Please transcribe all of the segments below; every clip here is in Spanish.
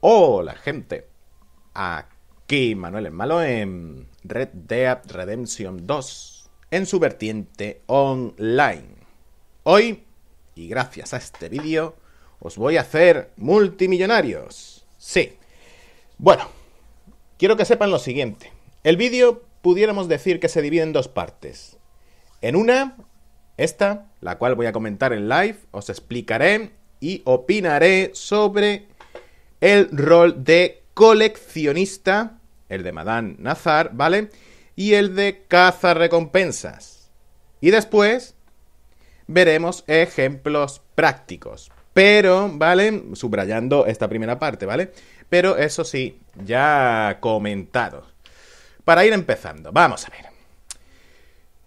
Hola gente, aquí Manuel el Malo en Red Dead Redemption 2 en su vertiente online. Hoy, y gracias a este vídeo, os voy a hacer multimillonarios. Sí. Bueno, quiero que sepan lo siguiente. El vídeo pudiéramos decir que se divide en dos partes. En una, esta, la cual voy a comentar en live, os explicaré y opinaré sobre el rol de coleccionista, el de Madame Nazar, ¿vale? Y el de caza recompensas. Y después veremos ejemplos prácticos. Pero, ¿vale? Subrayando esta primera parte, ¿vale? Pero eso sí, ya comentado. Para ir empezando, vamos a ver.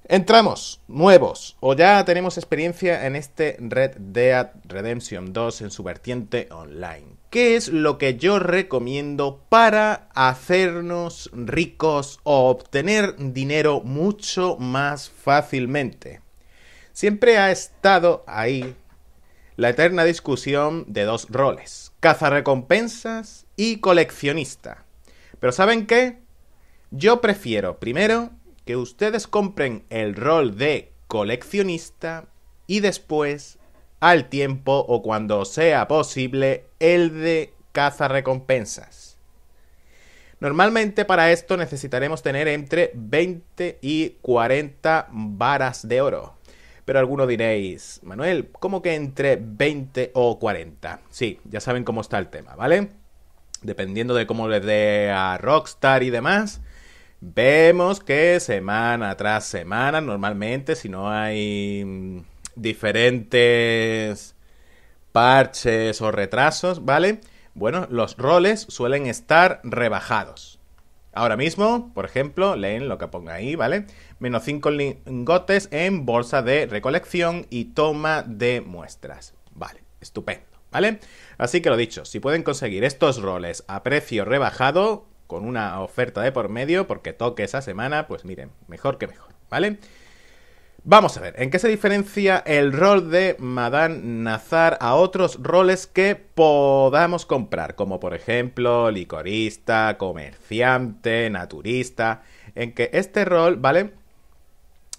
Entramos nuevos o ya tenemos experiencia en este Red Dead Redemption 2 en su vertiente online. ¿Qué es lo que yo recomiendo para hacernos ricos o obtener dinero mucho más fácilmente? Siempre ha estado ahí la eterna discusión de dos roles, cazarrecompensas y coleccionista. Pero ¿saben qué? Yo prefiero primero que ustedes compren el rol de coleccionista y después al tiempo o cuando sea posible el de caza recompensas. Normalmente para esto necesitaremos tener entre 20 y 40 varas de oro. Pero alguno diréis, Manuel, ¿cómo que entre 20 o 40? Sí, ya saben cómo está el tema, ¿vale? Dependiendo de cómo les dé a Rockstar y demás, vemos que semana tras semana, normalmente, si no hay mm, diferentes parches o retrasos, ¿vale? Bueno, los roles suelen estar rebajados. Ahora mismo, por ejemplo, leen lo que ponga ahí, ¿vale? Menos 5 lingotes en bolsa de recolección y toma de muestras. Vale, estupendo, ¿vale? Así que lo dicho, si pueden conseguir estos roles a precio rebajado, con una oferta de por medio, porque toque esa semana, pues miren, mejor que mejor, ¿vale? Vamos a ver, ¿en qué se diferencia el rol de Madame Nazar a otros roles que podamos comprar? Como por ejemplo licorista, comerciante, naturista. En que este rol, ¿vale?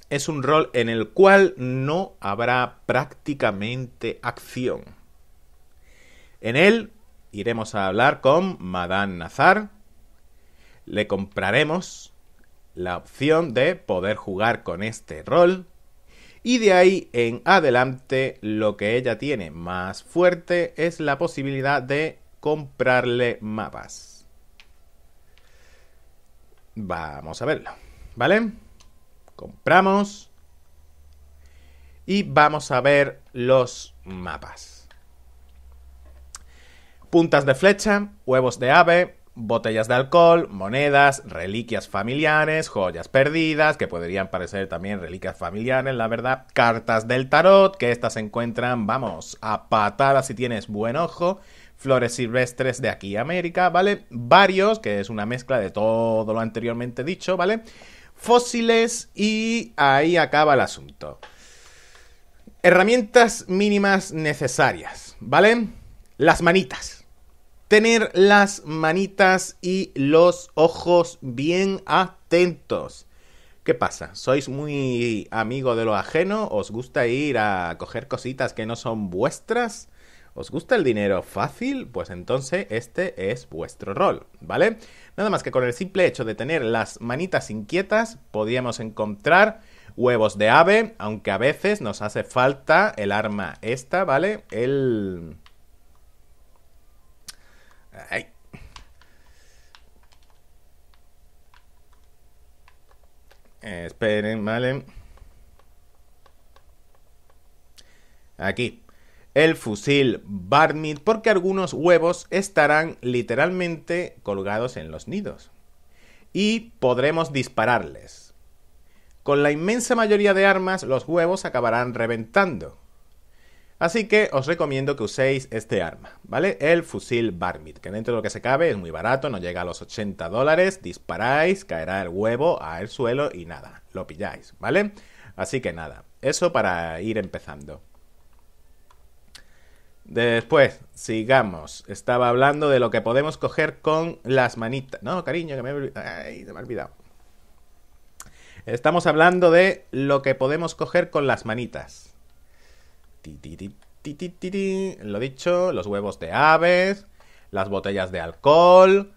Es un rol en el cual no habrá prácticamente acción. En él iremos a hablar con Madame Nazar. Le compraremos la opción de poder jugar con este rol y de ahí en adelante lo que ella tiene más fuerte es la posibilidad de comprarle mapas. Vamos a verlo, ¿vale? Compramos y vamos a ver los mapas. Puntas de flecha, huevos de ave, botellas de alcohol, monedas, reliquias familiares, joyas perdidas, que podrían parecer también reliquias familiares, la verdad, cartas del tarot, que estas se encuentran, vamos, a patadas si tienes buen ojo, flores silvestres de aquí América, ¿vale? Varios, que es una mezcla de todo lo anteriormente dicho, ¿vale? Fósiles y ahí acaba el asunto. Herramientas mínimas necesarias, ¿vale? Las manitas tener las manitas y los ojos bien atentos. ¿Qué pasa? ¿Sois muy amigo de lo ajeno? ¿Os gusta ir a coger cositas que no son vuestras? ¿Os gusta el dinero fácil? Pues entonces este es vuestro rol, ¿vale? Nada más que con el simple hecho de tener las manitas inquietas, podíamos encontrar huevos de ave, aunque a veces nos hace falta el arma esta, ¿vale? El esperen, vale. Aquí. El fusil Barmit, porque algunos huevos estarán literalmente colgados en los nidos. Y podremos dispararles. Con la inmensa mayoría de armas, los huevos acabarán reventando. Así que os recomiendo que uséis este arma, ¿vale? El fusil Barmit, que dentro de lo que se cabe es muy barato, no llega a los 80 dólares, disparáis, caerá el huevo al suelo y nada, lo pilláis, ¿vale? Así que nada, eso para ir empezando. Después, sigamos. Estaba hablando de lo que podemos coger con las manitas. No, cariño, que me he... Ay, me olvidado. Estamos hablando de lo que podemos coger con las manitas. Lo dicho, los huevos de aves, las botellas de alcohol,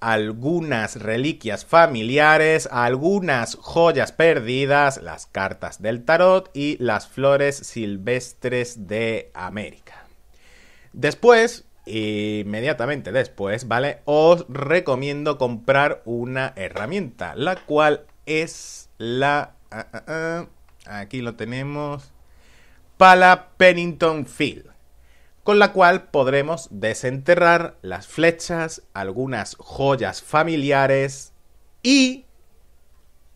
algunas reliquias familiares, algunas joyas perdidas, las cartas del tarot y las flores silvestres de América. Después, inmediatamente después, ¿vale? Os recomiendo comprar una herramienta, la cual es la... Ah, ah, ah, aquí lo tenemos. Pala Pennington Field, con la cual podremos desenterrar las flechas, algunas joyas familiares y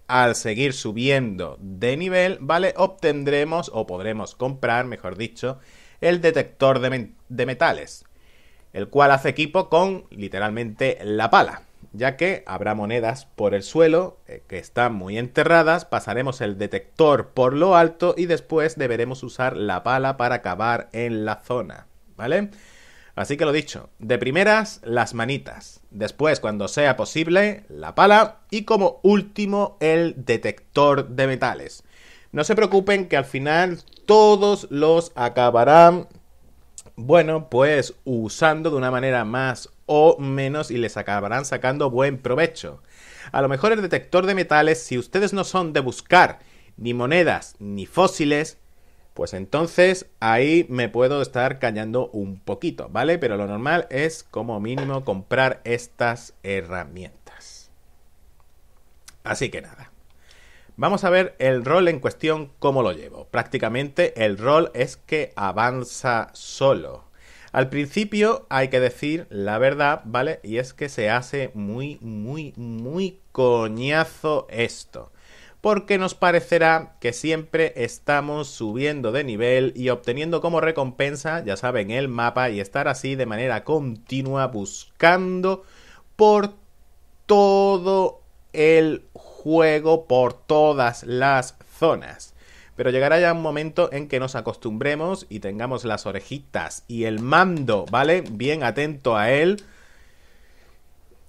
al seguir subiendo de nivel, ¿vale? Obtendremos o podremos comprar, mejor dicho, el detector de, de metales, el cual hace equipo con literalmente la pala ya que habrá monedas por el suelo eh, que están muy enterradas, pasaremos el detector por lo alto y después deberemos usar la pala para cavar en la zona, ¿vale? Así que lo dicho, de primeras las manitas, después cuando sea posible la pala y como último el detector de metales. No se preocupen que al final todos los acabarán, bueno, pues usando de una manera más o menos y les acabarán sacando buen provecho. A lo mejor el detector de metales, si ustedes no son de buscar ni monedas ni fósiles, pues entonces ahí me puedo estar callando un poquito, ¿vale? Pero lo normal es como mínimo comprar estas herramientas. Así que nada. Vamos a ver el rol en cuestión, cómo lo llevo. Prácticamente el rol es que avanza solo. Al principio hay que decir la verdad, ¿vale? Y es que se hace muy, muy, muy coñazo esto. Porque nos parecerá que siempre estamos subiendo de nivel y obteniendo como recompensa, ya saben, el mapa y estar así de manera continua buscando por todo el juego, por todas las zonas. Pero llegará ya un momento en que nos acostumbremos y tengamos las orejitas y el mando, ¿vale? Bien atento a él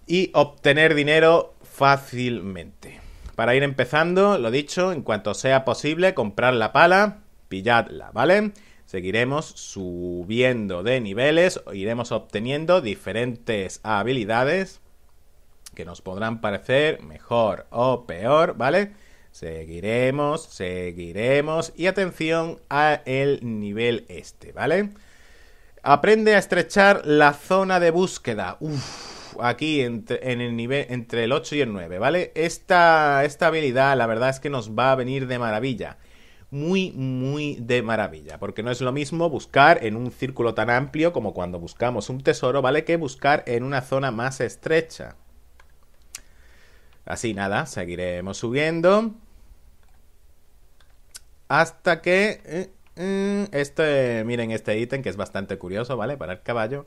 y obtener dinero fácilmente. Para ir empezando, lo dicho, en cuanto sea posible, comprar la pala, pilladla, ¿vale? Seguiremos subiendo de niveles, iremos obteniendo diferentes habilidades que nos podrán parecer mejor o peor, ¿vale? Seguiremos, seguiremos y atención a el nivel este, ¿vale? Aprende a estrechar la zona de búsqueda. aquí entre, en el nivel entre el 8 y el 9, ¿vale? Esta, esta habilidad la verdad es que nos va a venir de maravilla. Muy, muy de maravilla. Porque no es lo mismo buscar en un círculo tan amplio como cuando buscamos un tesoro, ¿vale? Que buscar en una zona más estrecha. Así nada, seguiremos subiendo. Hasta que... Eh, mm, este, miren este ítem que es bastante curioso, ¿vale? Para el caballo.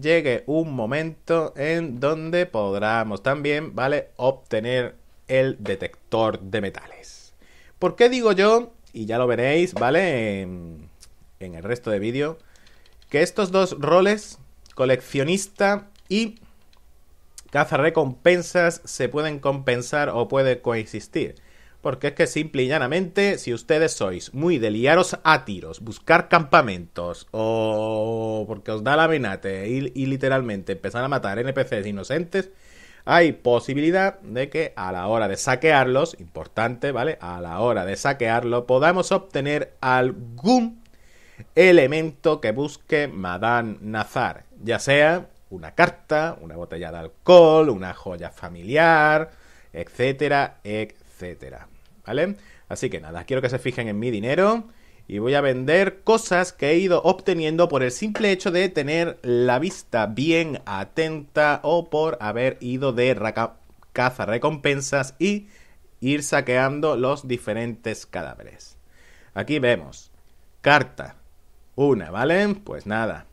Llegue un momento en donde podamos también, ¿vale? Obtener el detector de metales. ¿Por qué digo yo? Y ya lo veréis, ¿vale? En, el resto de vídeo. Que estos dos roles, coleccionista y caza recompensas, se pueden compensar o puede coexistir porque es que simple y llanamente, si ustedes sois muy de a tiros, buscar campamentos o porque os da la venate y, literalmente empezar a matar NPCs inocentes, hay posibilidad de que a la hora de saquearlos, importante, ¿vale? A la hora de saquearlo podamos obtener algún elemento que busque Madame Nazar, ya sea una carta, una botella de alcohol, una joya familiar, etcétera, etcétera. ¿vale? Así que nada, quiero que se fijen en mi dinero y voy a vender cosas que he ido obteniendo por el simple hecho de tener la vista bien atenta o por haber ido de caza recompensas y ir saqueando los diferentes cadáveres. Aquí vemos. Carta. Una, ¿vale? Pues nada.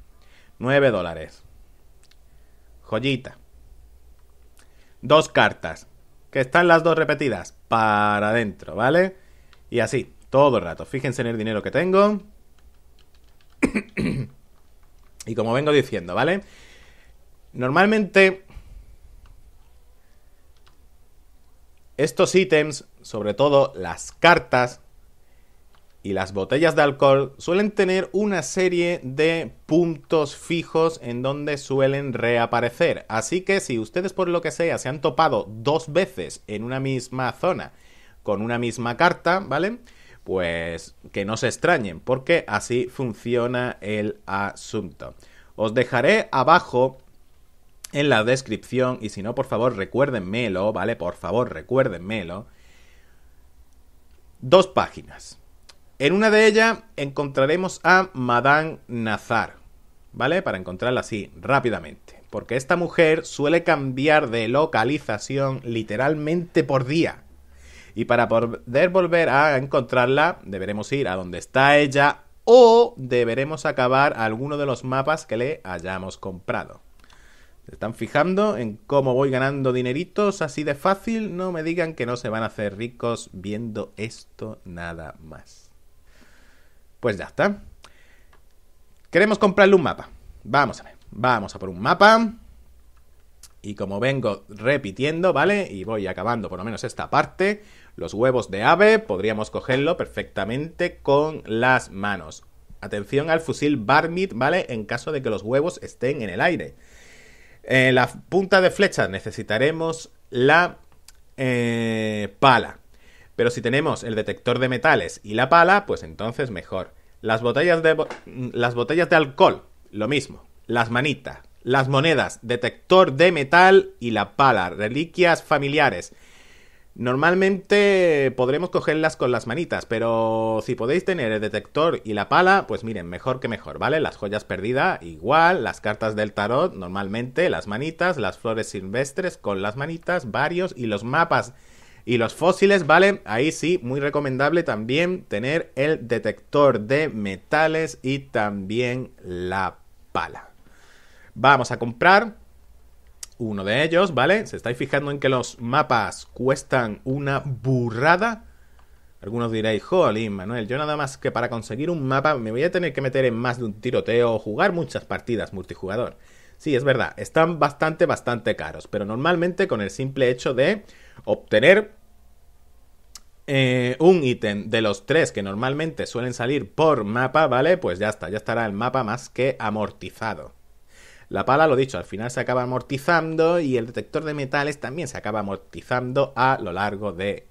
9 dólares. Joyita. Dos cartas que están las dos repetidas, para adentro, ¿vale? Y así, todo el rato. Fíjense en el dinero que tengo. y como vengo diciendo, ¿vale? Normalmente... Estos ítems, sobre todo las cartas, y las botellas de alcohol suelen tener una serie de puntos fijos en donde suelen reaparecer. Así que si ustedes por lo que sea se han topado dos veces en una misma zona con una misma carta, ¿vale? Pues que no se extrañen, porque así funciona el asunto. Os dejaré abajo en la descripción y si no, por favor, recuérdenmelo, ¿vale? Por favor, recuérdenmelo. Dos páginas en una de ellas encontraremos a Madame Nazar, ¿vale? Para encontrarla así, rápidamente. Porque esta mujer suele cambiar de localización literalmente por día. Y para poder volver a encontrarla, deberemos ir a donde está ella o deberemos acabar alguno de los mapas que le hayamos comprado. ¿Se están fijando en cómo voy ganando dineritos así de fácil? No me digan que no se van a hacer ricos viendo esto nada más. Pues ya está. Queremos comprarle un mapa. Vamos a ver. Vamos a por un mapa. Y como vengo repitiendo, ¿vale? Y voy acabando por lo menos esta parte. Los huevos de ave podríamos cogerlo perfectamente con las manos. Atención al fusil Barmit, ¿vale? En caso de que los huevos estén en el aire. la punta de flecha necesitaremos la eh, pala. Pero si tenemos el detector de metales y la pala, pues entonces mejor. Las botellas de, alcohol, lo mismo. Las manitas, las monedas, detector de metal y la pala, reliquias familiares. Normalmente podremos cogerlas con las manitas, pero si podéis tener el detector y la pala, pues miren, mejor que mejor, ¿vale? Las joyas perdidas, igual, las cartas del tarot, normalmente, las manitas, las flores silvestres con las manitas, varios, y los mapas y los fósiles, ¿vale? Ahí sí, muy recomendable también tener el detector de metales y también la pala. Vamos a comprar uno de ellos, ¿vale? Se estáis fijando en que los mapas cuestan una burrada. Algunos diréis, jolín, Manuel, yo nada más que para conseguir un mapa me voy a tener que meter en más de un tiroteo o jugar muchas partidas multijugador. Sí, es verdad, están bastante, bastante caros, pero normalmente con el simple hecho de obtener eh, un ítem de los tres que normalmente suelen salir por mapa, ¿vale? Pues ya está, ya estará el mapa más que amortizado. La pala, lo dicho, al final se acaba amortizando y el detector de metales también se acaba amortizando a lo largo de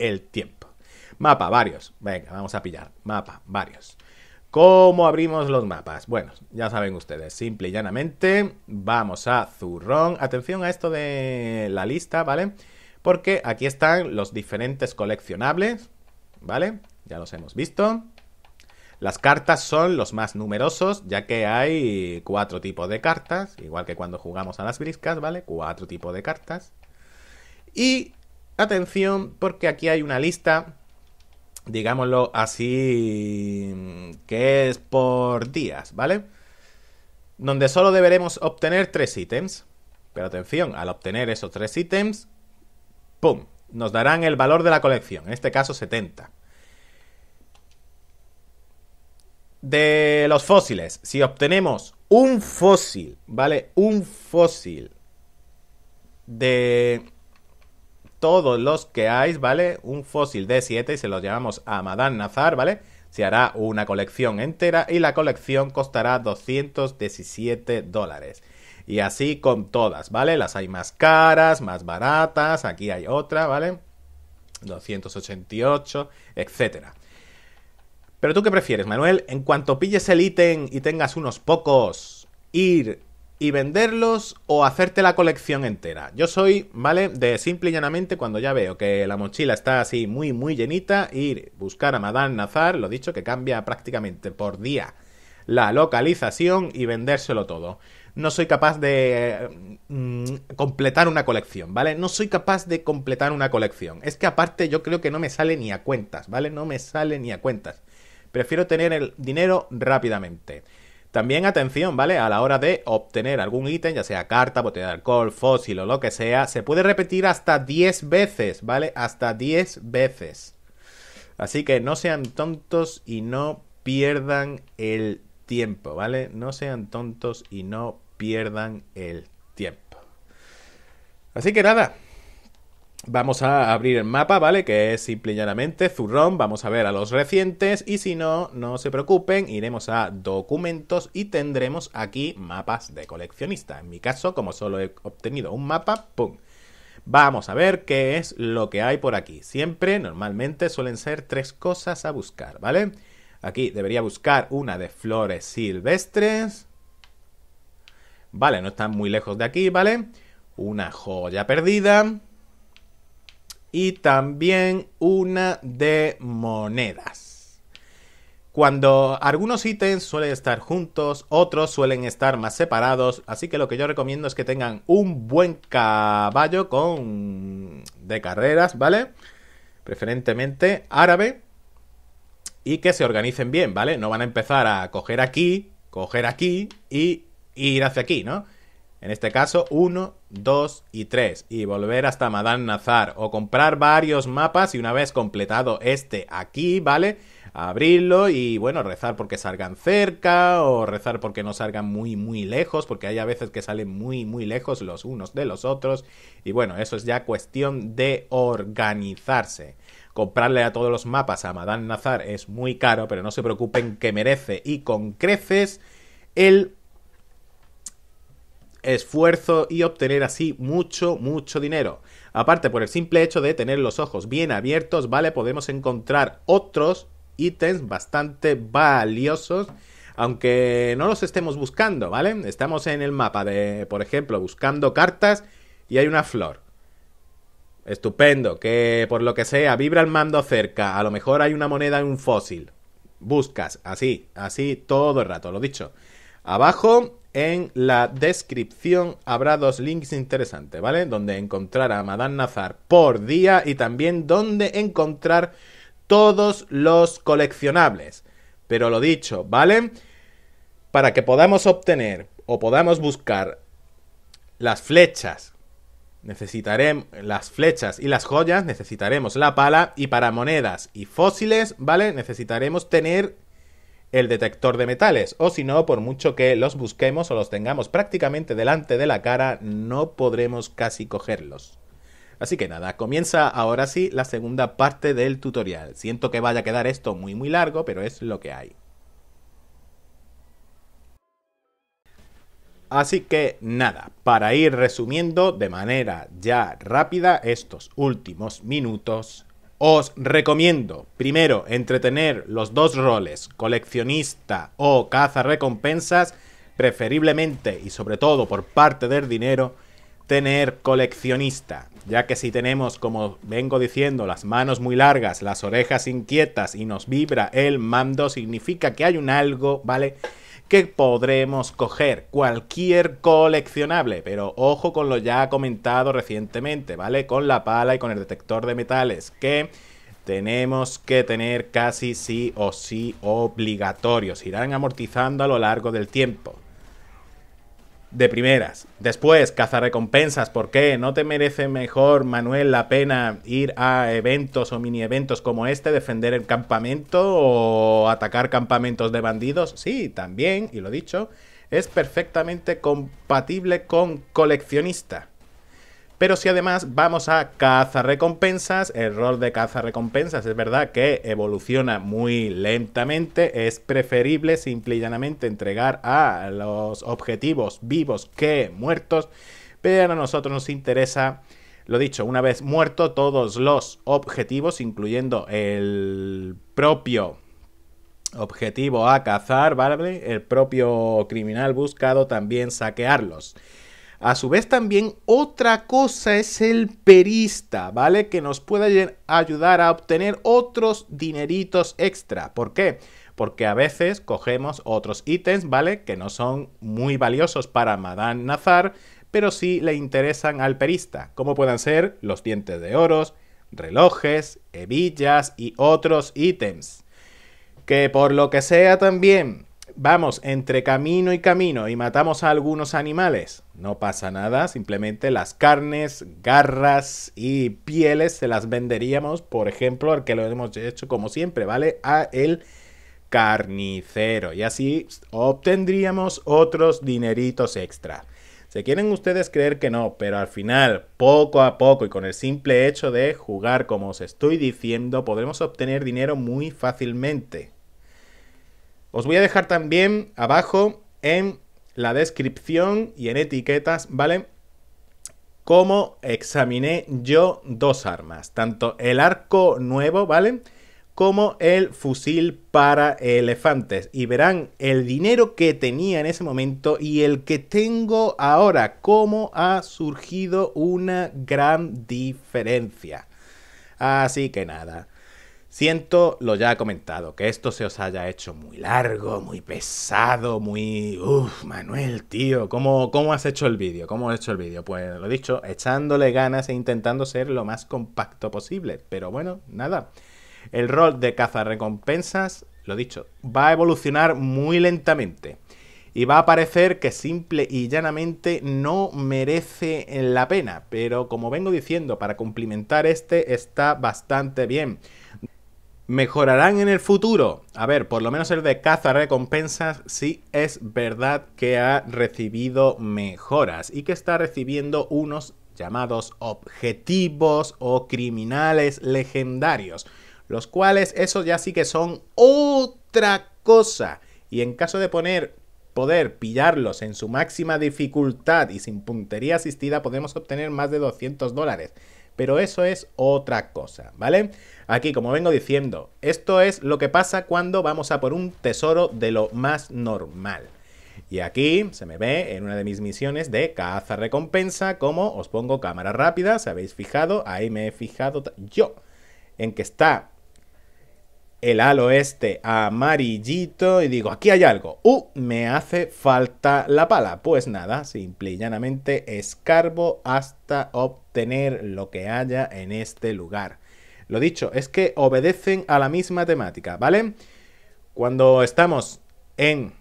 el tiempo. Mapa, varios. Venga, vamos a pillar. Mapa, varios. ¿Cómo abrimos los mapas? Bueno, ya saben ustedes, simple y llanamente vamos a zurrón. Atención a esto de la lista, ¿vale? vale porque aquí están los diferentes coleccionables, ¿vale? Ya los hemos visto. Las cartas son los más numerosos, ya que hay cuatro tipos de cartas, igual que cuando jugamos a las briscas, ¿vale? Cuatro tipos de cartas. Y atención, porque aquí hay una lista, digámoslo así, que es por días, ¿vale? Donde solo deberemos obtener tres ítems. Pero atención, al obtener esos tres ítems, ¡Pum! Nos darán el valor de la colección, en este caso 70. De los fósiles, si obtenemos un fósil, ¿vale? Un fósil de todos los que hay, ¿vale? Un fósil de 7 y se los llamamos a Madame Nazar, ¿vale? Se hará una colección entera y la colección costará 217 dólares. Y así con todas, ¿vale? Las hay más caras, más baratas, aquí hay otra, ¿vale? 288, etcétera. Pero tú qué prefieres, Manuel? En cuanto pilles el ítem y tengas unos pocos, ir y venderlos o hacerte la colección entera. Yo soy, ¿vale? De simple y llanamente cuando ya veo que la mochila está así muy, muy llenita, ir buscar a Madame Nazar, lo dicho, que cambia prácticamente por día la localización y vendérselo todo no soy capaz de mm, completar una colección, ¿vale? No soy capaz de completar una colección. Es que aparte yo creo que no me sale ni a cuentas, ¿vale? No me sale ni a cuentas. Prefiero tener el dinero rápidamente. También atención, ¿vale? A la hora de obtener algún ítem, ya sea carta, botella de alcohol, fósil o lo que sea, se puede repetir hasta 10 veces, ¿vale? Hasta 10 veces. Así que no sean tontos y no pierdan el tiempo, ¿vale? No sean tontos y no pierdan el tiempo. Así que nada, Vamos a abrir el mapa, ¿vale? Que es simple y llanamente zurrón. Vamos a ver a los recientes. Y si no, no se preocupen. Iremos a documentos y tendremos aquí mapas de coleccionista. En mi caso, como solo he obtenido un mapa, ¡pum! Vamos a ver qué es lo que hay por aquí. Siempre, normalmente, suelen ser tres cosas a buscar, ¿vale? Aquí debería buscar una de flores silvestres. Vale, no están muy lejos de aquí, ¿vale? Una joya perdida. Y también una de monedas. Cuando algunos ítems suelen estar juntos, otros suelen estar más separados, así que lo que yo recomiendo es que tengan un buen caballo con de carreras, ¿vale? Preferentemente árabe y que se organicen bien, ¿vale? No van a empezar a coger aquí, coger aquí y, ir hacia aquí, ¿no? En este caso, 1, 2 y 3. Y volver hasta Madan Nazar. O comprar varios mapas y una vez completado este aquí, ¿vale? Abrirlo y, bueno, rezar porque salgan cerca o rezar porque no salgan muy, muy lejos. Porque hay a veces que salen muy, muy lejos los unos de los otros. Y bueno, eso es ya cuestión de organizarse. Comprarle a todos los mapas a Madame Nazar es muy caro, pero no se preocupen que merece y con creces el esfuerzo y obtener así mucho, mucho dinero. Aparte, por el simple hecho de tener los ojos bien abiertos, ¿vale? Podemos encontrar otros ítems bastante valiosos, aunque no los estemos buscando, ¿vale? Estamos en el mapa de, por ejemplo, buscando cartas y hay una flor. Estupendo, que por lo que sea, vibra el mando cerca, a lo mejor hay una moneda en un fósil. Buscas, así, así todo el rato, lo dicho. Abajo en la descripción habrá dos links interesantes, ¿vale? Donde encontrar a Madame Nazar por día y también donde encontrar todos los coleccionables. Pero lo dicho, ¿vale? Para que podamos obtener o podamos buscar las flechas necesitaremos las flechas y las joyas, necesitaremos la pala y para monedas y fósiles, ¿vale? Necesitaremos tener el detector de metales, o si no, por mucho que los busquemos o los tengamos prácticamente delante de la cara, no podremos casi cogerlos. Así que nada, comienza ahora sí la segunda parte del tutorial. Siento que vaya a quedar esto muy muy largo, pero es lo que hay. Así que nada, para ir resumiendo de manera ya rápida estos últimos minutos, os recomiendo primero entretener los dos roles, coleccionista o caza recompensas, preferiblemente y sobre todo por parte del dinero, tener coleccionista, ya que si tenemos, como vengo diciendo, las manos muy largas, las orejas inquietas y nos vibra el mando, significa que hay un algo, ¿vale? que podremos coger cualquier coleccionable, pero ojo con lo ya comentado recientemente, ¿vale? Con la pala y con el detector de metales, que tenemos que tener casi sí o sí obligatorios. Irán amortizando a lo largo del tiempo de primeras. Después, cazar recompensas. ¿Por qué? ¿No te merece mejor, Manuel, la pena ir a eventos o mini eventos como este, defender el campamento o atacar campamentos de bandidos? Sí, también, y lo dicho, es perfectamente compatible con coleccionista. Pero si además vamos a caza recompensas, el rol de caza recompensas es verdad que evoluciona muy lentamente, es preferible simple y llanamente entregar a los objetivos vivos que muertos, pero a nosotros nos interesa lo dicho, una vez muerto, todos los objetivos, incluyendo el propio objetivo a cazar, ¿vale? El propio criminal buscado también saquearlos. A su vez también otra cosa es el perista, ¿vale? Que nos puede ayudar a obtener otros dineritos extra. ¿Por qué? Porque a veces cogemos otros ítems, ¿vale? Que no son muy valiosos para Madame Nazar, pero sí le interesan al perista, como puedan ser los dientes de oros, relojes, hebillas y otros ítems. Que por lo que sea también vamos entre camino y camino y matamos a algunos animales, no pasa nada, simplemente las carnes, garras y pieles se las venderíamos, por ejemplo, al que lo hemos hecho como siempre, ¿vale? A el carnicero y así obtendríamos otros dineritos extra. Se quieren ustedes creer que no, pero al final, poco a poco y con el simple hecho de jugar como os estoy diciendo, podremos obtener dinero muy fácilmente. Os voy a dejar también abajo en la descripción y en etiquetas, ¿vale? Cómo examiné yo dos armas, tanto el arco nuevo, ¿vale? Como el fusil para elefantes. Y verán el dinero que tenía en ese momento y el que tengo ahora, cómo ha surgido una gran diferencia. Así que nada. Siento lo ya he comentado, que esto se os haya hecho muy largo, muy pesado, muy... Uf, Manuel, tío, ¿cómo, cómo has hecho el vídeo? ¿Cómo has hecho el vídeo? Pues lo dicho, echándole ganas e intentando ser lo más compacto posible. Pero bueno, nada. El rol de cazarrecompensas, lo dicho, va a evolucionar muy lentamente. Y va a parecer que simple y llanamente no merece la pena. Pero como vengo diciendo, para cumplimentar este está bastante bien mejorarán en el futuro. A ver, por lo menos el de caza recompensas sí es verdad que ha recibido mejoras y que está recibiendo unos llamados objetivos o criminales legendarios, los cuales eso ya sí que son otra cosa. Y en caso de poner poder pillarlos en su máxima dificultad y sin puntería asistida podemos obtener más de 200 dólares. Pero eso es otra cosa, ¿vale? Aquí, como vengo diciendo, esto es lo que pasa cuando vamos a por un tesoro de lo más normal. Y aquí se me ve en una de mis misiones de caza recompensa, como os pongo cámara rápida, ¿se habéis fijado? Ahí me he fijado yo en que está el halo este amarillito y digo, aquí hay algo. ¡Uh! Me hace falta la pala. Pues nada, simple y llanamente escarbo hasta tener lo que haya en este lugar. Lo dicho, es que obedecen a la misma temática, ¿vale? Cuando estamos en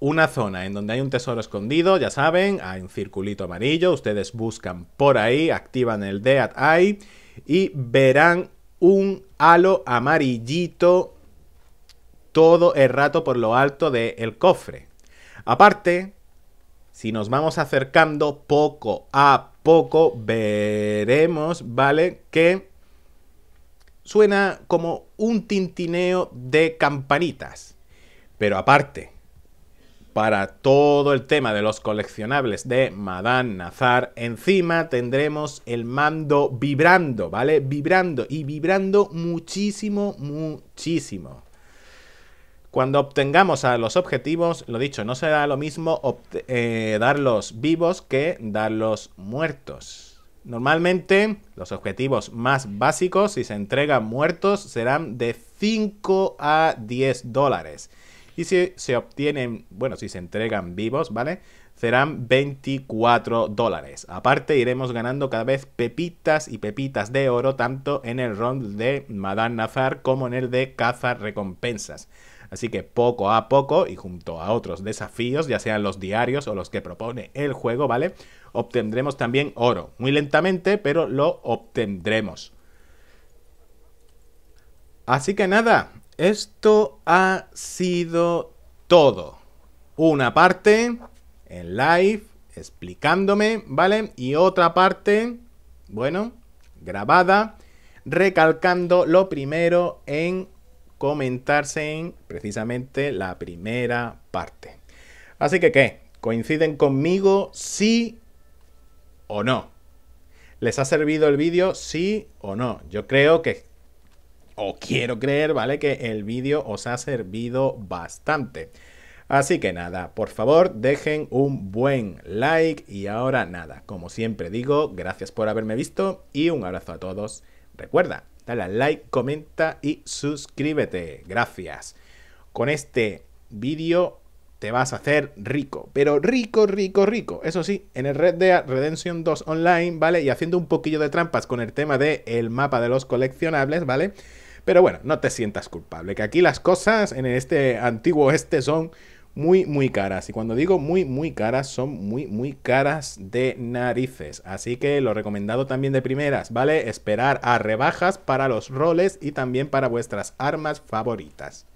una zona en donde hay un tesoro escondido, ya saben, hay un circulito amarillo, ustedes buscan por ahí, activan el Dead Eye y verán un halo amarillito todo el rato por lo alto del cofre. Aparte, si nos vamos acercando poco a poco veremos, ¿vale? Que suena como un tintineo de campanitas. Pero aparte, para todo el tema de los coleccionables de Madame Nazar, encima tendremos el mando vibrando, ¿vale? Vibrando y vibrando muchísimo, muchísimo. Cuando obtengamos a los objetivos, lo dicho, no será lo mismo eh, darlos vivos que darlos muertos. Normalmente, los objetivos más básicos, si se entregan muertos, serán de 5 a 10 dólares. Y si se obtienen, bueno, si se entregan vivos, ¿vale? Serán 24 dólares. Aparte, iremos ganando cada vez pepitas y pepitas de oro, tanto en el round de Madan Nazar como en el de Caza Recompensas. Así que poco a poco y junto a otros desafíos, ya sean los diarios o los que propone el juego, ¿vale? Obtendremos también oro. Muy lentamente, pero lo obtendremos. Así que nada, esto ha sido todo. Una parte en live explicándome, ¿vale? Y otra parte, bueno, grabada, recalcando lo primero en comentarse en precisamente la primera parte. Así que, ¿qué? ¿Coinciden conmigo sí o no? ¿Les ha servido el vídeo sí o no? Yo creo que, o quiero creer, ¿vale? Que el vídeo os ha servido bastante. Así que nada, por favor dejen un buen like y ahora nada, como siempre digo, gracias por haberme visto y un abrazo a todos. Recuerda, Dale like, comenta y suscríbete. Gracias. Con este vídeo te vas a hacer rico, pero rico, rico, rico. Eso sí, en el Red Dead Redemption 2 Online, ¿vale? Y haciendo un poquillo de trampas con el tema del mapa de los coleccionables, ¿vale? Pero bueno, no te sientas culpable, que aquí las cosas en este antiguo este son muy, muy caras. Y cuando digo muy, muy caras, son muy, muy caras de narices. Así que lo recomendado también de primeras, ¿vale? Esperar a rebajas para los roles y también para vuestras armas favoritas.